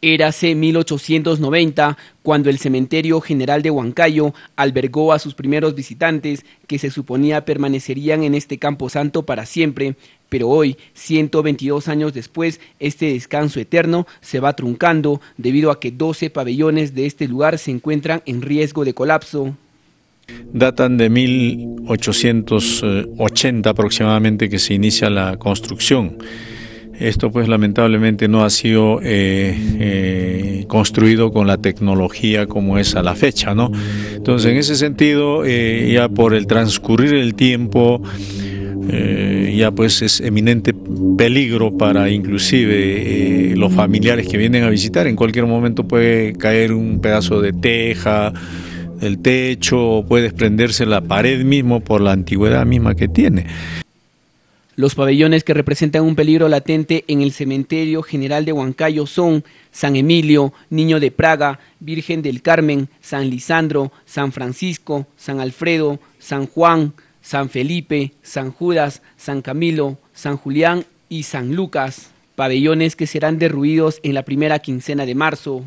Érase 1890 cuando el Cementerio General de Huancayo albergó a sus primeros visitantes que se suponía permanecerían en este campo santo para siempre, pero hoy, 122 años después, este descanso eterno se va truncando debido a que 12 pabellones de este lugar se encuentran en riesgo de colapso. Datan de 1880 eh, aproximadamente que se inicia la construcción esto pues lamentablemente no ha sido eh, eh, construido con la tecnología como es a la fecha, ¿no? Entonces en ese sentido, eh, ya por el transcurrir el tiempo, ya pues es eminente peligro para inclusive los familiares que vienen a visitar. En cualquier momento puede caer un pedazo de teja, el techo, puede desprenderse la pared mismo por la antigüedad misma que tiene. Los pabellones que representan un peligro latente en el Cementerio General de Huancayo son San Emilio, Niño de Praga, Virgen del Carmen, San Lisandro, San Francisco, San Alfredo, San Juan, San Felipe, San Judas, San Camilo, San Julián y San Lucas, pabellones que serán derruidos en la primera quincena de marzo.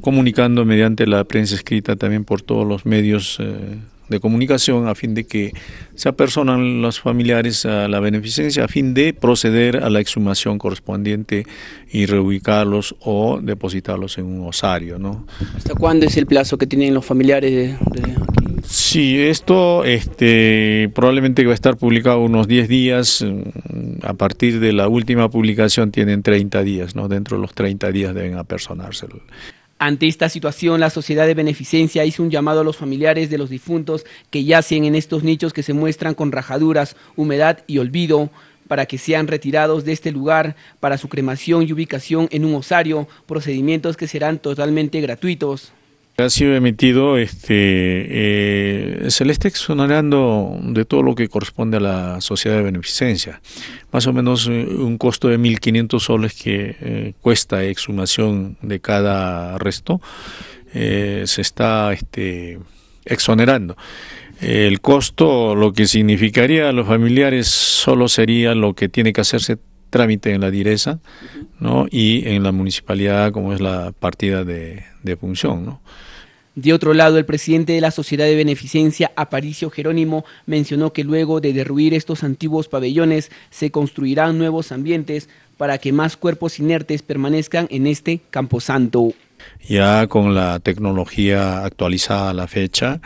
Comunicando mediante la prensa escrita también por todos los medios. Eh, de comunicación a fin de que se apersonan los familiares a la beneficencia a fin de proceder a la exhumación correspondiente y reubicarlos o depositarlos en un osario. ¿no? ¿Hasta cuándo es el plazo que tienen los familiares de, Sí, esto este, probablemente va a estar publicado unos 10 días. Mm, a partir de la última publicación tienen 30 días, ¿no? Dentro de los 30 días deben apersonarse. Ante esta situación, la Sociedad de Beneficencia hizo un llamado a los familiares de los difuntos que yacen en estos nichos que se muestran con rajaduras, humedad y olvido para que sean retirados de este lugar para su cremación y ubicación en un osario, procedimientos que serán totalmente gratuitos. Ha sido emitido este eh, se le está exonerando de todo lo que corresponde a la sociedad de beneficencia más o menos eh, un costo de 1.500 soles que eh, cuesta exhumación de cada resto, eh, se está este, exonerando. El costo, lo que significaría a los familiares, solo sería lo que tiene que hacerse trámite en la direza ¿no? y en la municipalidad, como es la partida de, de función. ¿no? De otro lado, el presidente de la Sociedad de Beneficencia, Aparicio Jerónimo, mencionó que luego de derruir estos antiguos pabellones se construirán nuevos ambientes para que más cuerpos inertes permanezcan en este camposanto. Ya con la tecnología actualizada a la fecha,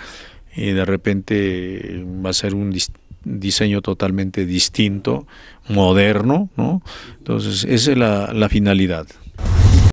y eh, de repente va a ser un diseño totalmente distinto, moderno, ¿no? Entonces, esa es la finalidad.